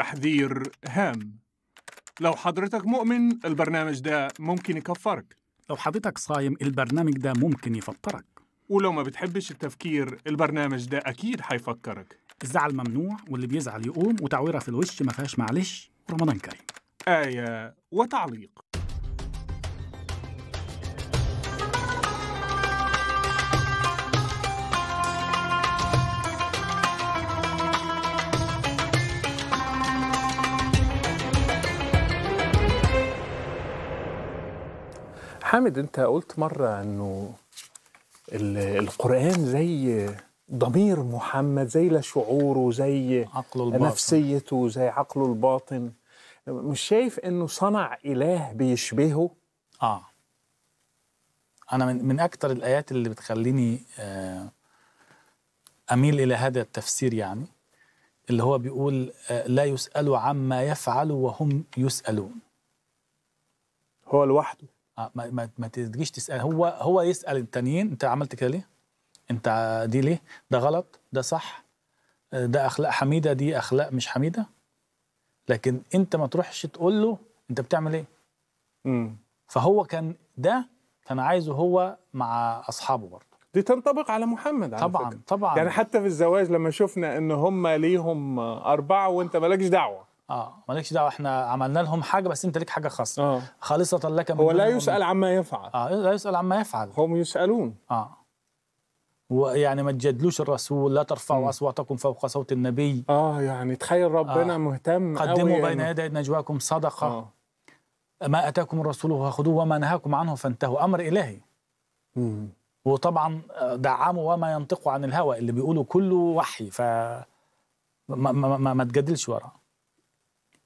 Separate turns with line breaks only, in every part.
تحذير هام لو حضرتك مؤمن البرنامج ده ممكن يكفرك لو حضرتك صايم البرنامج ده ممكن يفطرك ولو ما بتحبش التفكير البرنامج ده أكيد هيفكرك الزعل ممنوع واللي بيزعل يقوم وتعويرة في الوش ما فيهاش معلش رمضان كريم
آية وتعليق حامد انت قلت مره انه القران زي ضمير محمد زي لا شعوره زي عقله الباطن. نفسيته زي عقله الباطن مش شايف انه صنع اله بيشبهه
اه انا من, من اكتر الايات اللي بتخليني آه اميل الى هذا التفسير يعني اللي هو بيقول آه، لا يسالوا عما يفعل وهم يسالون هو لوحده آه، ما ما, ما تجيش تسال هو هو يسال التانيين انت عملت كده ليه؟ انت دي ليه؟ ده غلط ده صح ده اخلاق حميده دي اخلاق مش حميده لكن انت ما تروحش تقول له انت بتعمل ايه؟ امم فهو كان ده كان عايزه هو مع اصحابه برضه دي تنطبق على محمد على طبعا فكرة. طبعا يعني حتى في الزواج لما شفنا ان هم ليهم اربعه وانت مالكش دعوه اه مالكش دعوه احنا عملنا لهم حاجه بس انت ليك حاجه خاصه آه. خالصه لك من هو لا يسال عما يفعل اه لا يسال عما يفعل هم يسالون اه ويعني ما تجادلوش الرسول لا ترفعوا اصواتكم فوق صوت النبي اه يعني تخيل ربنا آه. مهتم قدموا يعني. بين يدي نجواكم صدقه آه. ما اتاكم الرسول فخذوه وما نهاكم عنه فانتهوا امر الهي مم. وطبعا آه، دعموا وما ينطق عن الهوى اللي بيقولوا كله وحي ف ما, ما, ما, ما تجادلش وراه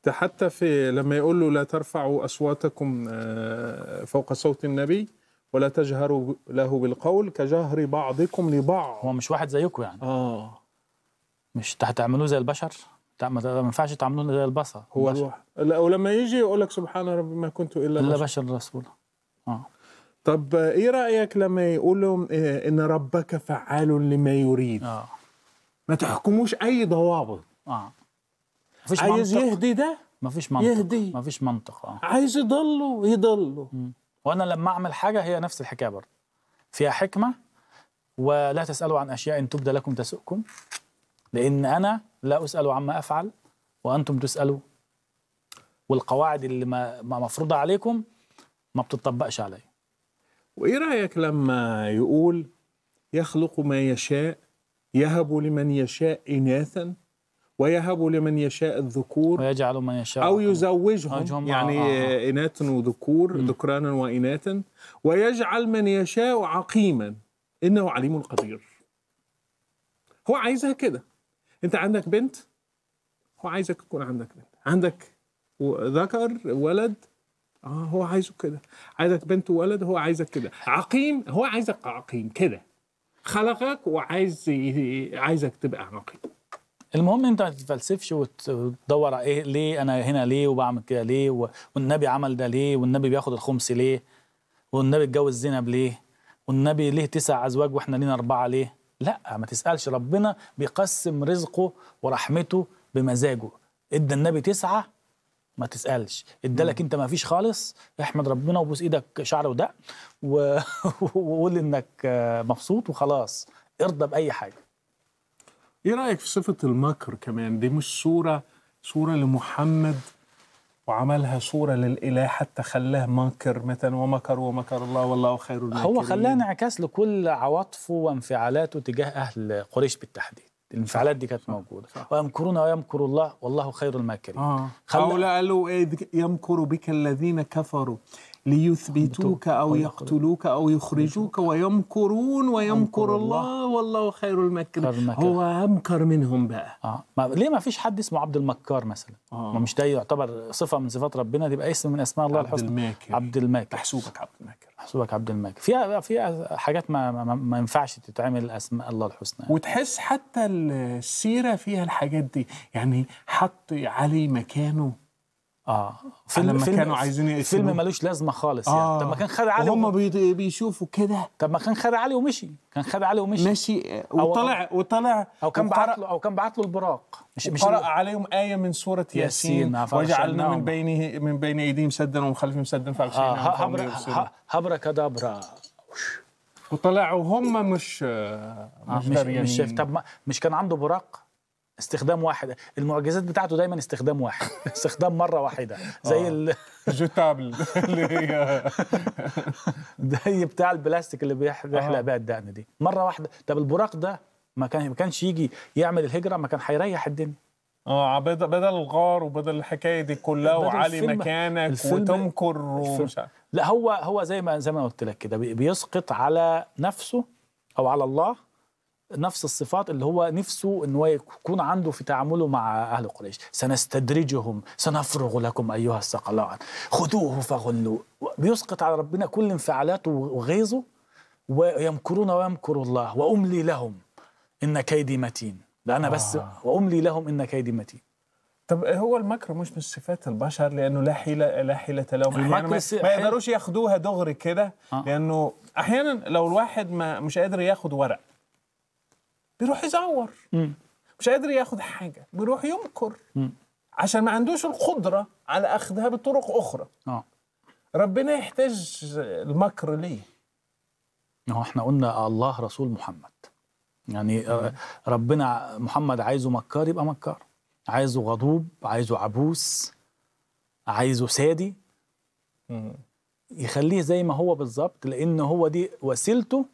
ده حتى في لما يقول له لا ترفعوا اصواتكم آه، فوق صوت النبي ولا تجهروا له بالقول كجهر بعضكم لبعض هو
مش واحد زيكم يعني اه مش هتعملوه زي البشر ما ينفعش تعملونا زي البصر هو الواحد
لا ولما يجي يقول لك سبحان ربي ما كنت الا الا بشر رسول اه طب ايه رايك لما يقول لهم إيه ان ربك فعال لما يريد اه ما تحكموش اي ضوابط اه مفيش عايز منطق. يهدي ده مفيش منطق يهدي
مفيش منطق اه عايز يضلوا يضلوا وانا لما اعمل حاجه هي نفس الحكايه برضه فيها حكمه ولا تسالوا عن اشياء إن تبدى لكم تسؤكم لان انا لا اسال عما افعل وانتم تسالوا والقواعد اللي ما مفروضه عليكم ما بتطبقش عليا
وايه رايك لما يقول يخلق ما يشاء يهب لمن يشاء اناثا ويهب لمن يشاء الذكور
ويجعل من يشاء أو يزوجهم يعني آه،,
آه. إناث وذكور ذكرانا وإناثا ويجعل من يشاء عقيما إنه عليم قدير هو عايزها كده أنت عندك بنت هو عايزك تكون عندك بنت عندك ذكر ولد اه هو عايزه كده عايزك بنت وولد هو عايزك كده عقيم هو عايزك عقيم كده خلقك
وعايز عايزك تبقى عقيم المهم انت ما تتفلسفش وتدور ايه ليه انا هنا ليه وبعمل كده ليه والنبي عمل ده ليه والنبي بياخد الخمس ليه والنبي اتجوز زينب ليه والنبي ليه تسع ازواج واحنا لينا اربعه ليه لا ما تسالش ربنا بيقسم رزقه ورحمته بمزاجه ادى النبي تسعه ما تسالش ادالك انت ما فيش خالص احمد ربنا وبوس ايدك شعر ودق وقول انك مبسوط وخلاص ارضى باي حاجه
ايه رايك في صفه المكر كمان دي مش صوره صوره لمحمد وعملها صورة للإله حتى خلاه مكر مثلا
ومكر ومكر الله والله خير الماكرين هو خلاه انعكاس لكل عواطفه وانفعالاته تجاه أهل قريش بالتحديد الانفعالات دي كانت صح موجودة صح ويمكرون ويمكر الله والله خير الماكرين
آه. خل... أو قالوا إيه؟ يمكر بك الذين كفروا ليثبتوك أو يقتلوك أو يخرجوك ويمكرون ويمكر الله والله
خير المكر هو أمكر منهم بقى آه. ما ليه ما فيش حد اسمه عبد المكار مثلا آه. ما مش ده يعتبر صفة من صفات ربنا بقى اسم من أسماء الله الحسنى عبد الماكر عبد الماكر محسوبك عبد الماكر محسوبك عبد الماكر فيها فيها حاجات ما ما, ما ينفعش تتعمل أسماء الله الحسنى يعني. وتحس حتى السيرة فيها الحاجات دي يعني حط علي
مكانه اه فيلم لما فيلم كانوا عايزين يقتلوه فيلم
ملوش لازمه خالص آه. يعني طب ما كان خد علي وهم و...
بيشوفوا كده طب ما كان خد علي ومشي كان خد علي ومشي ماشي وطلع وطلع او كان بعت له او كان بعت له البراق مش مش قرأ عليهم آية من سورة ياسين, ياسين وجعلنا من نعم. بين من بين ايديهم سدا ومن خلفهم سدا فاغشيناهم آه هبرة
هبرة كدبرة وطلعوا وهم مش مش, آه، مش, مش طب ما مش كان عنده براق استخدام واحد المعجزات بتاعته دايما استخدام واحد استخدام مره واحده زي آه. الجوتابل اللي هي زي بتاع البلاستيك اللي آه. بيحلق بيها الدقن دي مره واحده طب البراق ده ما كان ما كانش يجي يعمل الهجره ما كان هيريح الدنيا
اه بدل الغار
وبدل الحكايه دي كلها وعلي مكانك وتمكر ومش لا هو هو زي ما زي ما قلت لك كده بيسقط على نفسه او على الله نفس الصفات اللي هو نفسه ان هو يكون عنده في تعامله مع اهل قريش سنستدرجهم سنفرغ لكم ايها الثقلان خذوه فغلوا بيسقط على ربنا كل انفعالاته وغيظه ويمكرون ويمكر الله واملي لهم ان كيدي متين ده انا آه. بس واملي لهم ان كيدي متين طب هو
المكر مش من صفات البشر لانه لا حيله لا حيله لهم المكر ما, ما يقدروش ياخدوها دغري كده آه. لانه احيانا لو الواحد ما مش قادر ياخد ورق بيروح يزور مش قادر ياخد حاجه بيروح يمكر عشان ما عندوش القدره على اخذها بطرق اخرى آه. ربنا يحتاج
المكر ليه هو احنا قلنا الله رسول محمد يعني ربنا محمد عايزه مكار يبقى مكار عايزه غضوب عايزه عبوس عايزه سادي يخليه زي ما هو بالظبط لان هو دي وسيلته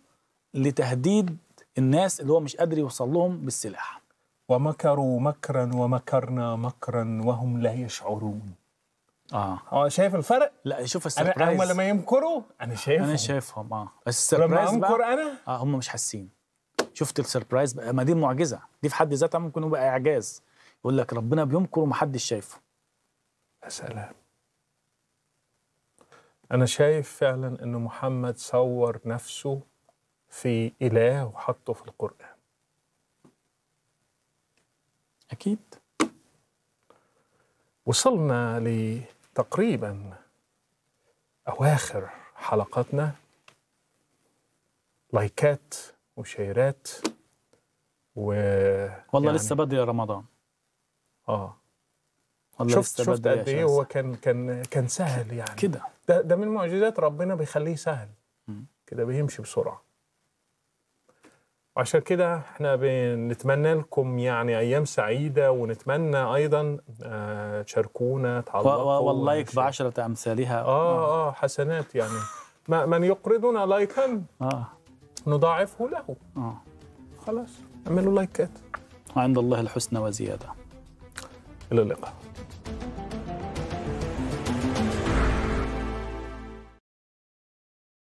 لتهديد الناس اللي هو مش قادر يوصل لهم بالسلاح
ومكروا مكرا ومكرنا مكرا
وهم لا يشعرون اه هو آه، شايف الفرق؟ لا شوف السربرايز هم لما يمكروا انا شايفهم انا شايفهم اه بس السربرايز لما امكر انا اه هم مش حاسين شفت السربرايز بقى ما دي معجزه دي في حد ذاتها ممكن يبقى اعجاز يقول لك ربنا بيمكر ومحدش شايفه يا سلام
انا شايف فعلا انه محمد صور نفسه في إله وحطه في القرآن أكيد وصلنا لتقريبا أواخر حلقاتنا لايكات وشيرات و والله يعني... لسه
بدري رمضان
اه والله شفت لسه شفت قد ايه هو كان كان كان سهل يعني كده ده ده من معجزات ربنا بيخليه سهل كده بيمشي بسرعه وعشان كده احنا بنتمنى لكم يعني ايام سعيده ونتمنى ايضا آه، تشاركونا تعلقوا واللايك بعشره امثالها اه اه حسنات يعني من يقرضنا لايكا آه. نضاعفه له آه. خلاص
اعملوا لايكات عند الله الحسنى وزياده الى اللقاء